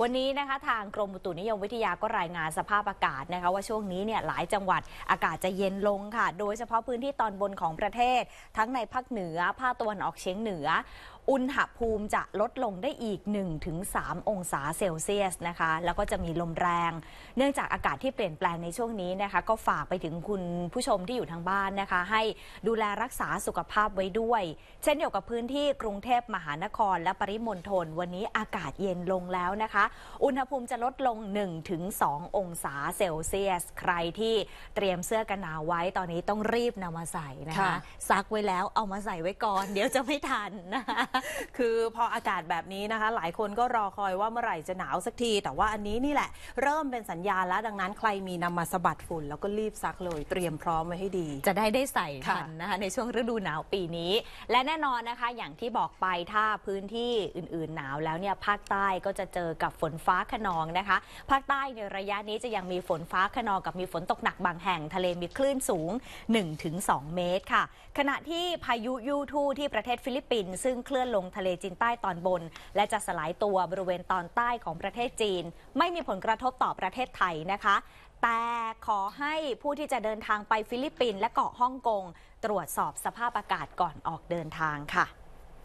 วันนี้นะคะทางกรมอุตุนิยมวิทยาก็รายงานสภาพอากาศนะคะว่าช่วงนี้เนี่ยหลายจังหวัดอากาศจะเย็นลงค่ะ โดยเฉพาะพื้นที่ตอนบนของประเทศ ทั้งในภาคเหนือภาคตะวันออกเฉียงเหนืออุณหภูมิจะลดลงได้อีก 1-3 องศาเซลเซียสนะคะ แล้วก็จะมีลมแรง เนื่องจากอากาศที่เปลี่ยนแปลงในช่วงนี้นะคะ ก็ฝากไปถึงคุณผู้ชมที่อยู่ทางบ้านนะคะ ให้ดูแลรักษาสุขภาพไว้ด้วย เช่นเดียวกับพื้นที่กรุงเทพมหานคร และปริมณฑลวันนี้อากาศเย็นลงแล้วนะคะ อุณหภูมิจะลดลง 1-2 องศาเซลเซียส ใครที่เตรียมเสื้อกันหนาวไว้ ตอนนี้ต้องรีบนำมาใส่นะคะซักไว้แล้วเอามาใส่ไว้ก่อนเดี๋ยวจะไม่ทันนะคะคือพออากาศแบบนี้นะคะ หลายคนก็รอคอยว่าเมื่อไหร่จะหนาวสักที แต่ว่าอันนี้นี่แหละ เริ่มเป็นสัญญาณแล้วดังนั้นใครมีนำมาสบัดฝุ่นแล้วก็รีบซักเลยเตรียมพร้อมไว้ให้ดี จะได้ได้ใส่ทันนะคะ ในช่วงฤดูหนาวปีนี้ และแน่นอนนะคะอย่างที่บอกไปถ้าพื้นที่อื่นๆหนาวแล้วเนี่ย ภาคใต้ก็จะเจอกับฝนฟ้าขนองนะคะ ภาคใต้ในระยะนี้จะยังมีฝนฟ้าขนองกับมีฝนตกหนักบางแห่งทะเลมีคลื่นสูง 1-2 เมตรค่ะ ขณะที่พายุยูทูที่ประเทศฟิลิปปินส์ซึ่งเคลื่อนอนลงทะเลจีนใต้ตอนบน และจะสลายตัวบริเวณตอนใต้ของประเทศจีน ไม่มีผลกระทบต่อประเทศไทยนะคะ แต่ขอให้ผู้ที่จะเดินทางไปฟิลิปปินส์และเกาะฮ่องกงตรวจสอบสภาพอากาศก่อนออกเดินทางค่ะ